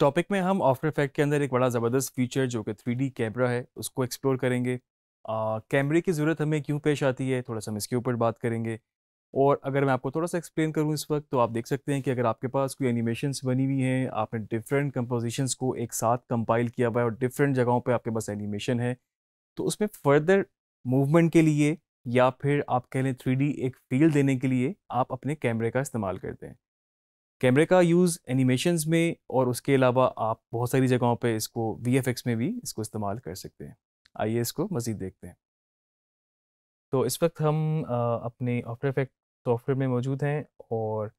topic में हम after effect के अंदर एक बड़ा ज़बरदस्त फीचर जो कि थ्री कैमरा है उसको एक्सप्लोर करेंगे कैमरे की ज़रूरत हमें क्यों पेश आती है थोड़ा सा हम इसके ऊपर बात करेंगे और अगर मैं आपको थोड़ा सा एक्सप्लेन करूँ इस वक्त तो आप देख सकते हैं कि अगर आपके पास कोई एनिमेशंस बनी हुई हैं आपने डिफरेंट कंपोजिशंस को एक साथ कंपाइल किया हुआ है और डिफरेंट जगहों पर आपके पास एनिमेशन है तो उसमें फर्दर मूवमेंट के लिए या फिर आप कह लें थ्री एक फील देने के लिए आप अपने कैमरे का इस्तेमाल करते हैं कैमरे का यूज़ एनिमेशन में और उसके अलावा आप बहुत सारी जगहों पर इसको वी में भी इसको इस्तेमाल कर सकते हैं आइए इसको मज़ीद देखते हैं तो इस वक्त हम अपने आफ्टर इफेक्ट सॉफ्टवेयर में मौजूद हैं और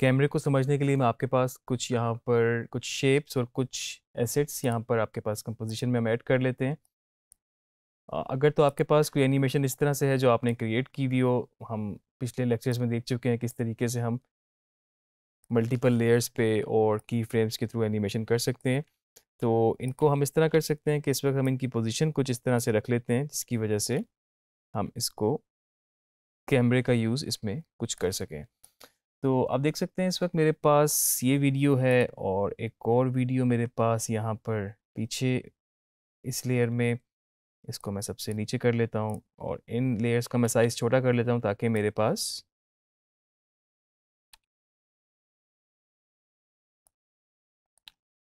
कैमरे को समझने के लिए मैं आपके पास कुछ यहाँ पर कुछ शेप्स और कुछ एसेट्स यहाँ पर आपके पास कंपोजिशन में हम ऐड कर लेते हैं अगर तो आपके पास कोई एनिमेशन इस तरह से है जो आपने क्रिएट की हुई हो हम पिछले लेक्चर्स में देख चुके हैं किस तरीके से हम मल्टीपल लेयर्स पे और की फ्रेम्स के थ्रू एनिमेशन कर सकते हैं तो इनको हम इस तरह कर सकते हैं कि इस वक्त हम इनकी पोजीशन कुछ इस तरह से रख लेते हैं जिसकी वजह से हम इसको कैमरे का यूज़ इसमें कुछ कर सकें तो आप देख सकते हैं इस वक्त मेरे पास ये वीडियो है और एक और वीडियो मेरे पास यहाँ पर पीछे इस लेयर में इसको मैं सबसे नीचे कर लेता हूँ और इन लेयर्स का मैं साइज़ छोटा कर लेता हूँ ताकि मेरे पास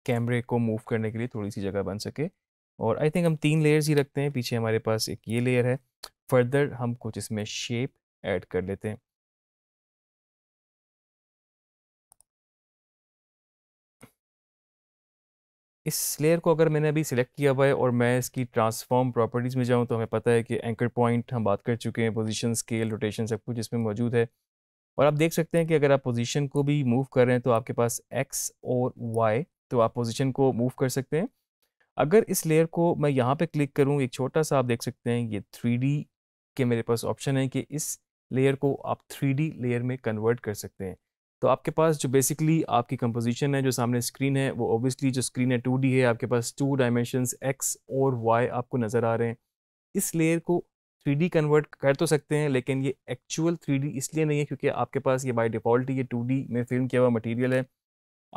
कैमरे को मूव करने के लिए थोड़ी सी जगह बन सके और आई थिंक हम तीन लेयर्स ही रखते हैं पीछे हमारे पास एक ये लेयर है फर्दर हम कुछ इसमें शेप ऐड कर लेते हैं इस लेयर को अगर मैंने अभी सिलेक्ट किया हुआ है और मैं इसकी ट्रांसफॉर्म प्रॉपर्टीज़ में जाऊं तो हमें पता है कि एंकर पॉइंट हम बात कर चुके हैं पोजीशन स्केल रोटेशन सब कुछ इसमें मौजूद है और आप देख सकते हैं कि अगर आप पोजीशन को भी मूव कर रहे हैं तो आपके पास एक्स और वाई तो आप पोजिशन को मूव कर सकते हैं अगर इस लेयर को मैं यहाँ पे क्लिक करूँ एक छोटा सा आप देख सकते हैं ये थ्री के मेरे पास ऑप्शन है कि इस लेयर को आप थ्री लेयर में कन्वर्ट कर सकते हैं तो आपके पास जो बेसिकली आपकी कंपोजिशन है जो सामने स्क्रीन है वो ओबियसली जो स्क्रीन है टू है आपके पास टू डायमेंशन एक्स और वाई आपको नज़र आ रहे हैं इस लेयर को थ्री कन्वर्ट कर तो सकते हैं लेकिन ये एक्चुअल थ्री इसलिए नहीं है क्योंकि आपके पास ये बाई डिफ़ॉल्ट ये टू में फिल्म किया हुआ मटीरियल है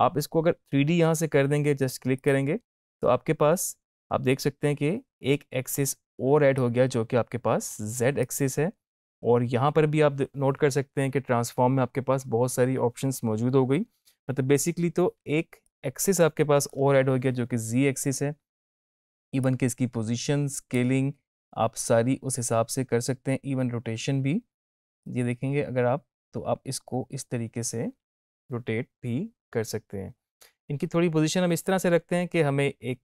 आप इसको अगर थ्री डी यहाँ से कर देंगे जस्ट क्लिक करेंगे तो आपके पास आप देख सकते हैं कि एक एक्सिस और ऐड हो गया जो कि आपके पास जेड एक्सिस है और यहाँ पर भी आप नोट कर सकते हैं कि ट्रांसफॉर्म में आपके पास बहुत सारी ऑप्शंस मौजूद हो गई मतलब बेसिकली तो एक एक्सिस आपके पास और ऐड हो गया जो कि जी एक्सिस है इवन कि इसकी पोजिशन स्केलिंग आप सारी उस हिसाब से कर सकते हैं इवन रोटेशन भी ये देखेंगे अगर आप तो आप इसको इस तरीके से रोटेट भी कर सकते हैं इनकी थोड़ी पोजीशन हम इस तरह से रखते हैं कि हमें एक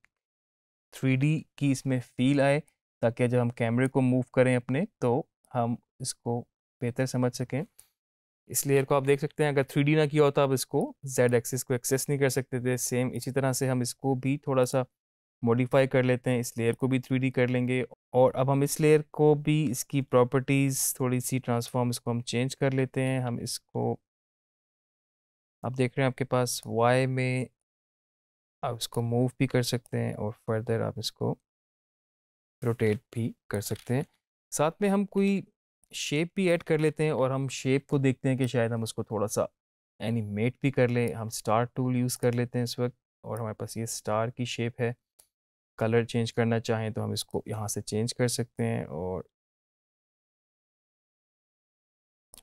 थ्री की इसमें फील आए ताकि जब हम कैमरे को मूव करें अपने तो हम इसको बेहतर समझ सकें इस लेयर को आप देख सकते हैं अगर थ्री ना किया होता आप इसको जेड एक्सिस को एक्सेस नहीं कर सकते थे सेम इसी तरह से हम इसको भी थोड़ा सा मॉडिफाई कर लेते हैं इस लेयर को भी थ्री कर लेंगे और अब हम इस लेयर को भी इसकी प्रॉपर्टीज़ थोड़ी सी ट्रांसफॉर्म इसको हम चेंज कर लेते हैं हम इसको आप देख रहे हैं आपके पास वाई में आप इसको मूव भी कर सकते हैं और फर्दर आप इसको रोटेट भी कर सकते हैं साथ में हम कोई शेप भी ऐड कर लेते हैं और हम शेप को देखते हैं कि शायद हम उसको थोड़ा सा एनिमेट भी कर लें हम स्टार टूल यूज़ कर लेते हैं इस वक्त और हमारे पास ये स्टार की शेप है कलर चेंज करना चाहें तो हम इसको यहाँ से चेंज कर सकते हैं और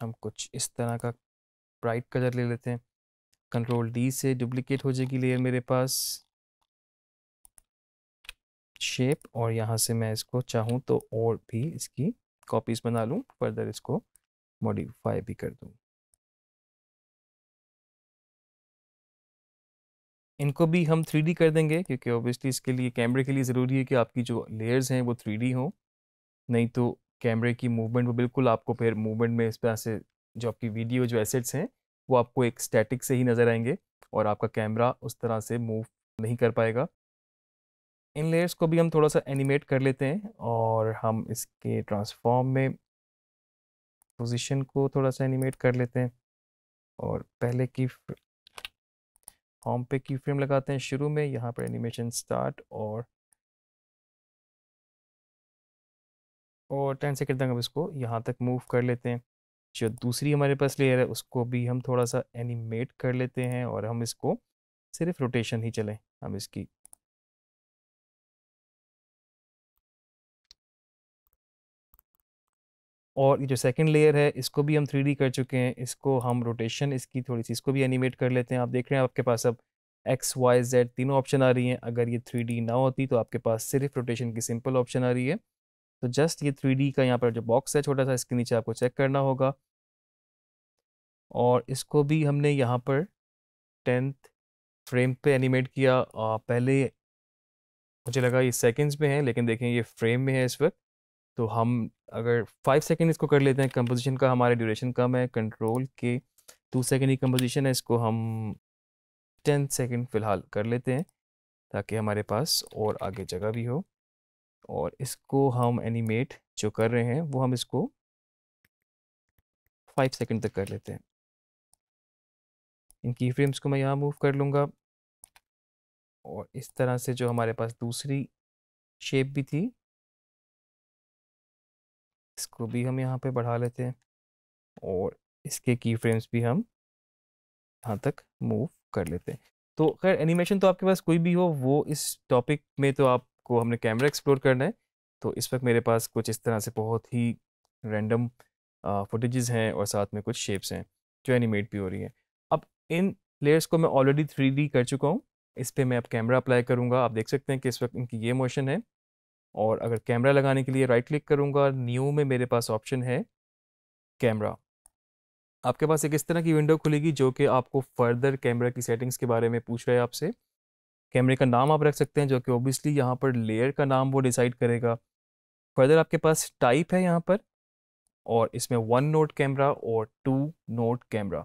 हम कुछ इस तरह का ब्राइट कलर ले लेते हैं कंट्रोल डी से डुप्लीकेट हो जाएगी लेयर मेरे पास शेप और यहाँ से मैं इसको चाहूँ तो और भी इसकी कॉपीज़ बना लूँ फर्दर इसको मॉडिफाई भी कर दूँ इनको भी हम थ्री कर देंगे क्योंकि ऑब्वियसली इसके लिए कैमरे के लिए ज़रूरी है कि आपकी जो लेयर्स हैं वो थ्री हो नहीं तो कैमरे की मूवमेंट वो बिल्कुल आपको फिर मूवमेंट में इस तरह से जो आपकी वीडियो जो एसेट्स हैं वो आपको एक स्टैटिक से ही नज़र आएंगे और आपका कैमरा उस तरह से मूव नहीं कर पाएगा इन लेयर्स को भी हम थोड़ा सा एनिमेट कर लेते हैं और हम इसके ट्रांसफॉर्म में पोजीशन को थोड़ा सा एनिमेट कर लेते हैं और पहले की होम पे की फ्रेम लगाते हैं शुरू में यहाँ पर एनिमेशन स्टार्ट और और टेन सेकेंड तक हम इसको यहाँ तक मूव कर लेते हैं जो दूसरी हमारे पास लेयर है उसको भी हम थोड़ा सा एनिमेट कर लेते हैं और हम इसको सिर्फ रोटेशन ही चलें हम इसकी और ये जो सेकंड लेयर है इसको भी हम थ्री कर चुके हैं इसको हम रोटेशन इसकी थोड़ी सी इसको भी एनिमेट कर लेते हैं आप देख रहे हैं आपके पास अब एक्स वाई जेड तीनों ऑप्शन आ रही हैं अगर ये थ्री ना होती तो आपके पास सिर्फ रोटेशन की सिंपल ऑप्शन आ रही है तो जस्ट ये थ्री का यहाँ पर जो बॉक्स है छोटा सा इसके नीचे आपको चेक करना होगा और इसको भी हमने यहाँ पर टेंथ फ्रेम पे एनिमेट किया आ, पहले मुझे लगा ये सेकंड्स में है लेकिन देखें ये फ्रेम में है इस वक्त तो हम अगर फाइव सेकेंड इसको कर लेते हैं कंपोजिशन का हमारे ड्यूरेशन कम है कंट्रोल के टू सेकेंड ही कंपोजिशन है इसको हम टेंथ सेकेंड फ़िलहाल कर लेते हैं ताकि हमारे पास और आगे जगह भी हो और इसको हम एनिमेट जो कर रहे हैं वो हम इसको फाइव सेकेंड तक कर लेते हैं इन की फ्रेम्स को मैं यहाँ मूव कर लूँगा और इस तरह से जो हमारे पास दूसरी शेप भी थी इसको भी हम यहाँ पे बढ़ा लेते हैं और इसके की फ्रेम्स भी हम यहाँ तक मूव कर लेते हैं तो खैर एनिमेशन तो आपके पास कोई भी हो वो इस टॉपिक में तो आप को हमने कैमरा एक्सप्लोर करना है तो इस वक्त मेरे पास कुछ इस तरह से बहुत ही रैंडम फुटेजेस हैं और साथ में कुछ शेप्स हैं जो एनिमेट भी हो रही हैं अब इन लेयर्स को मैं ऑलरेडी थ्री कर चुका हूँ इस पर मैं अब कैमरा अप्लाई करूँगा आप देख सकते हैं कि इस वक्त इनकी ये मोशन है और अगर कैमरा लगाने के लिए राइट क्लिक करूँगा न्यू में मेरे पास ऑप्शन है कैमरा आपके पास एक इस तरह की विंडो खुलेगी जो कि आपको फर्दर कैमरा की सेटिंग्स के बारे में पूछ रहा है आपसे कैमरे का नाम आप रख सकते हैं जो कि ऑब्वियसली यहाँ पर लेयर का नाम वो डिसाइड करेगा फर्दर आपके पास टाइप है यहाँ पर और इसमें वन नोट कैमरा और टू नोट कैमरा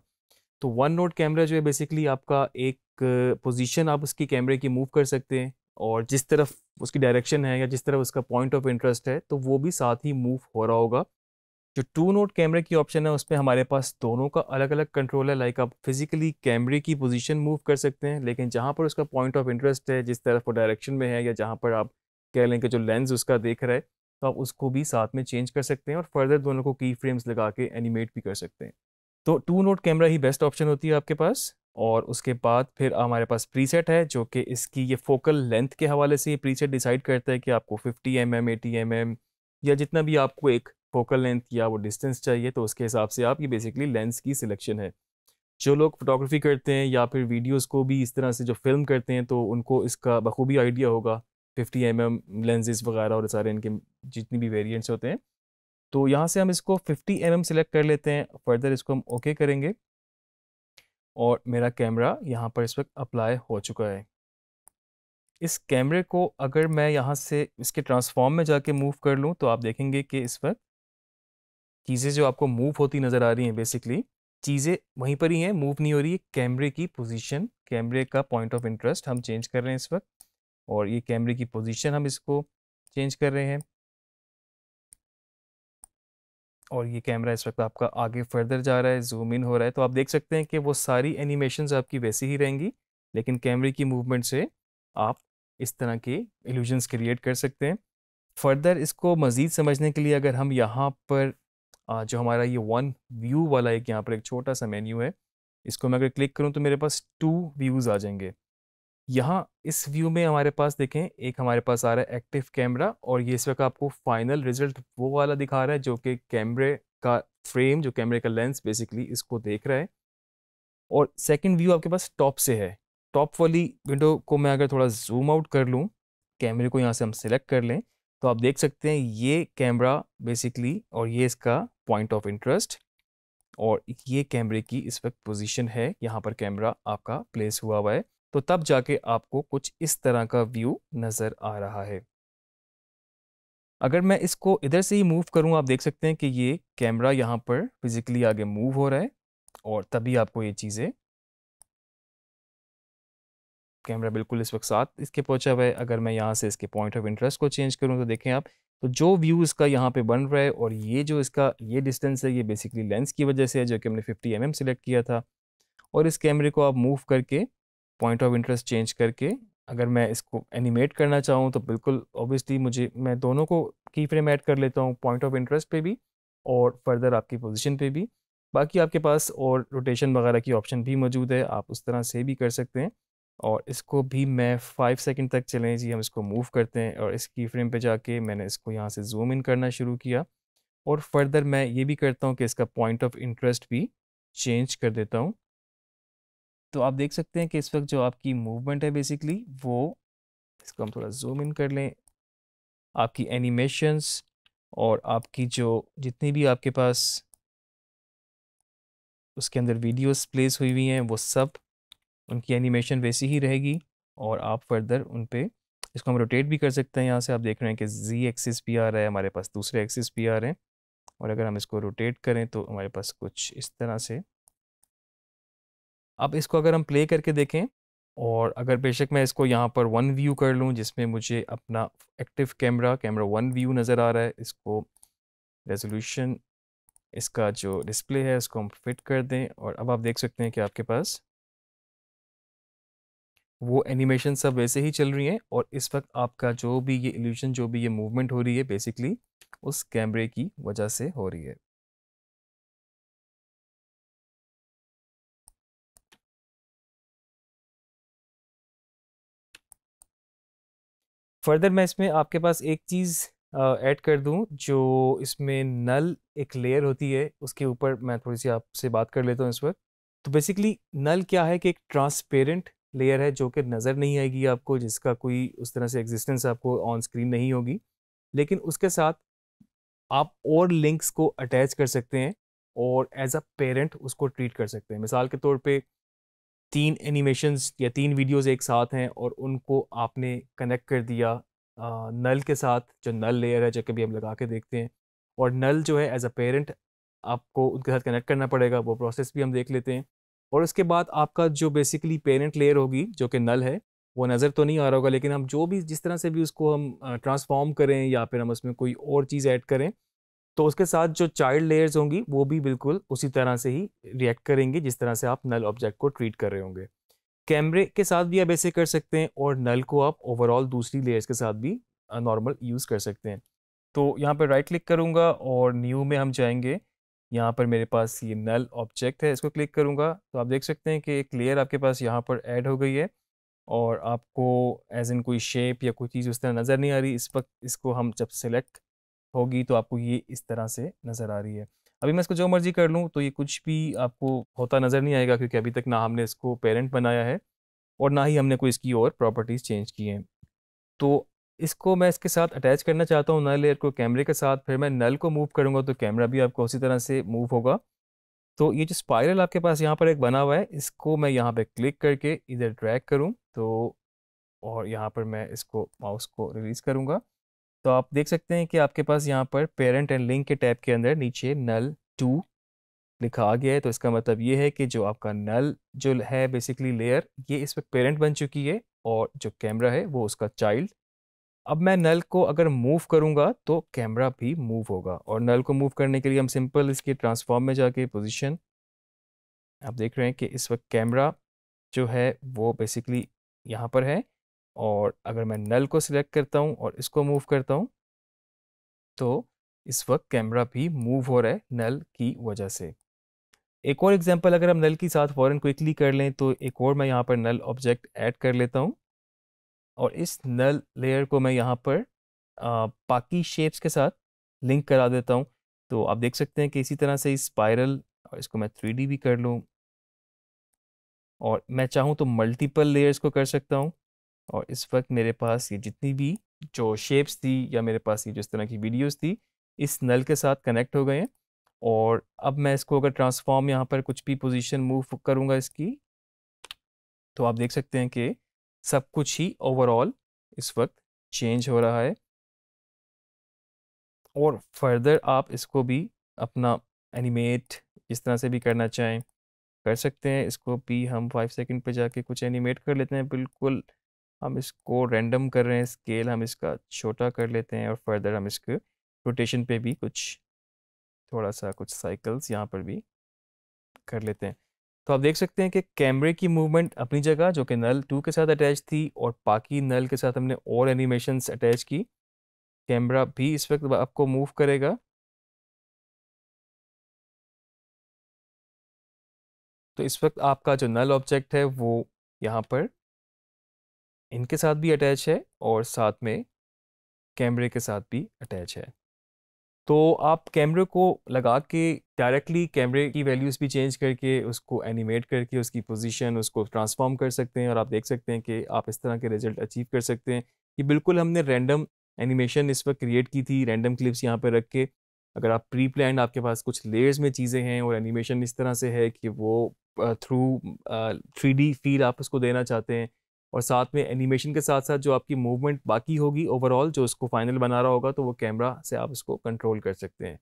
तो वन नोट कैमरा जो है बेसिकली आपका एक पोजीशन आप उसकी कैमरे की मूव कर सकते हैं और जिस तरफ उसकी डायरेक्शन है या जिस तरफ उसका पॉइंट ऑफ इंटरेस्ट है तो वो भी साथ ही मूव हो रहा होगा जो टू नोट कैमरे की ऑप्शन है उसमें हमारे पास दोनों का अलग अलग कंट्रोल है लाइक आप फिजिकली कैमरे की पोजीशन मूव कर सकते हैं लेकिन जहाँ पर उसका पॉइंट ऑफ इंटरेस्ट है जिस तरफ वो डायरेक्शन में है या जहाँ पर आप कह लें कि जो लेंस उसका देख रहा है तो आप उसको भी साथ में चेंज कर सकते हैं और फर्दर दोनों को की फ्रेम्स लगा के एनिमेट भी कर सकते हैं तो टू नोट कैमरा ही बेस्ट ऑप्शन होती है आपके पास और उसके बाद फिर हमारे पास प्रीसेट है जो कि इसकी ये फोकल लेंथ के हवाले से ये प्रीसेट डिसाइड करता है कि आपको 50 एम एम या जितना भी आपको एक फोकल लेंथ या वो डिस्टेंस चाहिए तो उसके हिसाब से आपकी बेसिकली लेंस की सिलेक्शन है जो लोग फोटोग्राफी करते हैं या फिर वीडियोस को भी इस तरह से जो फिल्म करते हैं तो उनको इसका बखूबी आइडिया होगा 50 एम एम लेंजेज वगैरह और सारे इनके जितनी भी वेरियंट्स होते हैं तो यहाँ से हम इसको फिफ्टी एम एम सेलेक्ट कर लेते हैं फर्दर इसको हम ओके करेंगे और मेरा कैमरा यहाँ पर इस वक्त अप्लाई हो चुका है इस कैमरे को अगर मैं यहाँ से इसके ट्रांसफॉर्म में जाके मूव कर लूँ तो आप देखेंगे कि इस वक्त चीज़ें जो आपको मूव होती नज़र आ रही हैं बेसिकली चीज़ें वहीं पर ही हैं मूव नहीं हो रही है कैमरे की पोजीशन कैमरे का पॉइंट ऑफ इंटरेस्ट हम चेंज कर रहे हैं इस वक्त और ये कैमरे की पोजीशन हम इसको चेंज कर रहे हैं और ये कैमरा इस वक्त आपका आगे फर्दर जा रहा है जूम इन हो रहा है तो आप देख सकते हैं कि वो सारी एनिमेशन आपकी वैसी ही रहेंगी लेकिन कैमरे की मूवमेंट से आप इस तरह के एल्यूजन्स क्रिएट कर सकते हैं फर्दर इसको मज़ीद समझने के लिए अगर हम यहाँ पर जो हमारा ये वन व्यू वाला एक यहाँ पर एक छोटा सा मेन्यू है इसको मैं अगर क्लिक करूँ तो मेरे पास टू व्यूज़ आ जाएंगे यहाँ इस व्यू में हमारे पास देखें एक हमारे पास आ रहा है एक्टिव कैमरा और ये इस वक्त आपको फाइनल रिजल्ट वो वाला दिखा रहा है जो कि कैमरे का फ्रेम जो कैमरे का लेंस बेसिकली इसको देख रहा है और सेकंड व्यू आपके पास टॉप से है टॉप वाली विंडो को मैं अगर थोड़ा जूम आउट कर लूँ कैमरे को यहाँ से हम सेलेक्ट कर लें तो आप देख सकते हैं ये कैमरा बेसिकली और ये इसका पॉइंट ऑफ इंटरेस्ट और ये कैमरे की इस वक्त पोजीशन है यहाँ पर कैमरा आपका प्लेस हुआ हुआ है तो तब जाके आपको कुछ इस तरह का व्यू नज़र आ रहा है अगर मैं इसको इधर से ही मूव करूँ आप देख सकते हैं कि ये कैमरा यहाँ पर फिज़िकली आगे मूव हो रहा है और तभी आपको ये चीज़ें कैमरा बिल्कुल इस वक्त साथ इसके पहुंचा हुआ है अगर मैं यहाँ से इसके पॉइंट ऑफ इंटरेस्ट को चेंज करूँ तो देखें आप तो जो व्यू इसका यहाँ पे बन रहा है और ये जो इसका ये डिस्टेंस है ये बेसिकली लेंस की वजह से है जो कि हमने 50 एम एम सेलेक्ट किया था और इस कैमरे को आप मूव करके पॉइंट ऑफ इंटरेस्ट चेंज करके अगर मैं इसको एनिमेट करना चाहूँ तो बिल्कुल ऑब्वियसली मुझे मैं दोनों को की फ्रेम ऐड कर लेता हूँ पॉइंट ऑफ इंटरेस्ट पर भी और फर्दर आपकी पोजिशन पर भी बाकी आपके पास और रोटेशन वगैरह की ऑप्शन भी मौजूद है आप उस तरह से भी कर सकते हैं और इसको भी मैं फाइव सेकंड तक चलें जी हम इसको मूव करते हैं और इस की फ्रेम पर जाके मैंने इसको यहाँ से जूम इन करना शुरू किया और फर्दर मैं ये भी करता हूँ कि इसका पॉइंट ऑफ इंटरेस्ट भी चेंज कर देता हूँ तो आप देख सकते हैं कि इस वक्त जो आपकी मूवमेंट है बेसिकली वो इसको हम थोड़ा जूम इन कर लें आपकी एनिमेशंस और आपकी जो जितनी भी आपके पास उसके अंदर वीडियोस प्लेस हुई हुई हैं वो सब उनकी एनिमेशन वैसी ही रहेगी और आप फर्दर उन पर इसको हम रोटेट भी कर सकते हैं यहाँ से आप देख रहे हैं कि जी एक्सिस भी आ रहा है हमारे पास दूसरे एक्सिस भी आ रहे हैं और अगर हम इसको रोटेट करें तो हमारे पास कुछ इस तरह से अब इसको अगर हम प्ले करके देखें और अगर बेशक मैं इसको यहाँ पर वन व्यू कर लूँ जिसमें मुझे अपना active camera camera one view नज़र आ रहा है इसको रेजोल्यूशन इसका जो डिस्प्ले है उसको हम फिट कर दें और अब आप देख सकते हैं कि आपके पास वो एनिमेशन सब वैसे ही चल रही हैं और इस वक्त आपका जो भी ये एल्यूशन जो भी ये मूवमेंट हो रही है बेसिकली उस कैमरे की वजह से हो रही है फर्दर मैं इसमें आपके पास एक चीज़ ऐड कर दूं जो इसमें नल एक लेयर होती है उसके ऊपर मैं थोड़ी सी आपसे बात कर लेता हूं इस वक्त तो बेसिकली नल क्या है कि एक ट्रांसपेरेंट लेयर है जो कि नज़र नहीं आएगी आपको जिसका कोई उस तरह से एग्जिस्टेंस आपको ऑन स्क्रीन नहीं होगी लेकिन उसके साथ आप और लिंक्स को अटैच कर सकते हैं और एज अ पेरेंट उसको ट्रीट कर सकते हैं मिसाल के तौर पे तीन एनिमेशंस या तीन वीडियोस एक साथ हैं और उनको आपने कनेक्ट कर दिया नल के साथ जो नल लेयर है जो कभी हम लगा के देखते हैं और नल जो है एज अ पेरेंट आपको उनके साथ कनेक्ट करना पड़ेगा वो प्रोसेस भी हम देख लेते हैं और उसके बाद आपका जो बेसिकली पेरेंट लेयर होगी जो कि नल है वो नज़र तो नहीं आ रहा होगा लेकिन हम जो भी जिस तरह से भी उसको हम ट्रांसफॉर्म करें या फिर हम उसमें कोई और चीज़ ऐड करें तो उसके साथ जो चाइल्ड लेयर्स होंगी वो भी बिल्कुल उसी तरह से ही रिएक्ट करेंगे जिस तरह से आप नल ऑब्जेक्ट को ट्रीट कर रहे होंगे कैमरे के साथ भी आप ऐसे कर सकते हैं और नल को आप ओवरऑल दूसरी लेयर्स के साथ भी नॉर्मल यूज़ कर सकते हैं तो यहाँ पर राइट क्लिक करूँगा और न्यू में हम जाएँगे यहाँ पर मेरे पास ये नल ऑब्जेक्ट है इसको क्लिक करूँगा तो आप देख सकते हैं कि एक लेयर आपके पास यहाँ पर ऐड हो गई है और आपको एज इन कोई शेप या कोई चीज़ उस तरह नज़र नहीं आ रही इस वक्त इसको हम जब सेलेक्ट होगी तो आपको ये इस तरह से नज़र आ रही है अभी मैं इसको जो मर्ज़ी कर लूँ तो ये कुछ भी आपको होता नज़र नहीं आएगा क्योंकि अभी तक ना हमने इसको पेरेंट बनाया है और ना ही हमने कोई इसकी और प्रॉपर्टीज़ चेंज की हैं तो इसको मैं इसके साथ अटैच करना चाहता हूँ नल लेयर को कैमरे के साथ फिर मैं नल को मूव करूँगा तो कैमरा भी आपको उसी तरह से मूव होगा तो ये जो स्पायरल आपके पास यहाँ पर एक बना हुआ है इसको मैं यहाँ पे क्लिक करके इधर ड्रैग करूँ तो और यहाँ पर मैं इसको माउस को रिलीज़ करूँगा तो आप देख सकते हैं कि आपके पास यहाँ पर पेरेंट एंड लिंक के टैब के अंदर नीचे नल टू लिखा आ गया है तो इसका मतलब ये है कि जो आपका नल जो है बेसिकली लेयर ये इस पर पेरेंट बन चुकी है और जो कैमरा है वो उसका चाइल्ड अब मैं नल को अगर मूव करूँगा तो कैमरा भी मूव होगा और नल को मूव करने के लिए हम सिंपल इसके ट्रांसफॉर्म में जाके पोजीशन आप देख रहे हैं कि इस वक्त कैमरा जो है वो बेसिकली यहाँ पर है और अगर मैं नल को सिलेक्ट करता हूँ और इसको मूव करता हूँ तो इस वक्त कैमरा भी मूव हो रहा है नल की वजह से एक और एग्जांपल अगर हम नल के साथ फ़ौरन क्विकली कर लें तो एक और मैं यहाँ पर नल ऑब्जेक्ट ऐड कर लेता हूँ और इस नल लेयर को मैं यहाँ पर बाकी शेप्स के साथ लिंक करा देता हूँ तो आप देख सकते हैं कि इसी तरह से स्पायरल और इसको मैं थ्री भी कर लूँ और मैं चाहूँ तो मल्टीपल लेयर्स को कर सकता हूँ और इस वक्त मेरे पास ये जितनी भी जो शेप्स थी या मेरे पास ये जिस तरह की वीडियोस थी इस नल के साथ कनेक्ट हो गए हैं और अब मैं इसको अगर ट्रांसफॉर्म यहाँ पर कुछ भी पोजीशन मूव करूँगा इसकी तो आप देख सकते हैं कि सब कुछ ही ओवरऑल इस वक्त चेंज हो रहा है और फर्दर आप इसको भी अपना एनिमेट इस तरह से भी करना चाहें कर सकते हैं इसको भी हम फाइव सेकंड पे जाके कुछ एनिमेट कर लेते हैं बिल्कुल हम इसको रैंडम कर रहे हैं स्केल हम इसका छोटा कर लेते हैं और फर्दर हम इसके रोटेशन पे भी कुछ थोड़ा सा कुछ साइकल्स यहाँ पर भी कर लेते हैं तो आप देख सकते हैं कि कैमरे की मूवमेंट अपनी जगह जो कि नल टू के साथ अटैच थी और बाकी नल के साथ हमने और एनिमेशन अटैच की कैमरा भी इस वक्त आपको मूव करेगा तो इस वक्त आपका जो नल ऑब्जेक्ट है वो यहाँ पर इनके साथ भी अटैच है और साथ में कैमरे के साथ भी अटैच है तो आप कैमरे को लगा के डायरेक्टली कैमरे की वैल्यूज़ भी चेंज करके उसको एनिमेट करके उसकी पोजीशन उसको ट्रांसफॉर्म कर सकते हैं और आप देख सकते हैं कि आप इस तरह के रिजल्ट अचीव कर सकते हैं कि बिल्कुल हमने रैंडम एनिमेशन इस वक्त क्रिएट की थी रैंडम क्लिप्स यहाँ पर रख के अगर आप प्री प्लान आपके पास कुछ लेयर्स में चीज़ें हैं और एनिमेशन इस तरह से है कि वो थ्रू थ्री फील आप उसको देना चाहते हैं और साथ में एनिमेशन के साथ साथ जो आपकी मूवमेंट बाकी होगी ओवरऑल जो उसको फाइनल बना रहा होगा तो वो कैमरा से आप उसको कंट्रोल कर सकते हैं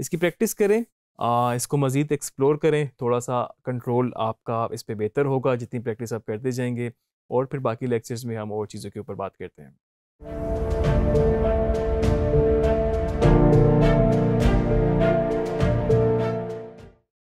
इसकी प्रैक्टिस करें आ, इसको मज़ीद एक्सप्लोर करें थोड़ा सा कंट्रोल आपका इस पर बेहतर होगा जितनी प्रैक्टिस आप करते जाएंगे और फिर बाकी लेक्चर्स में हम और चीज़ों के ऊपर बात करते हैं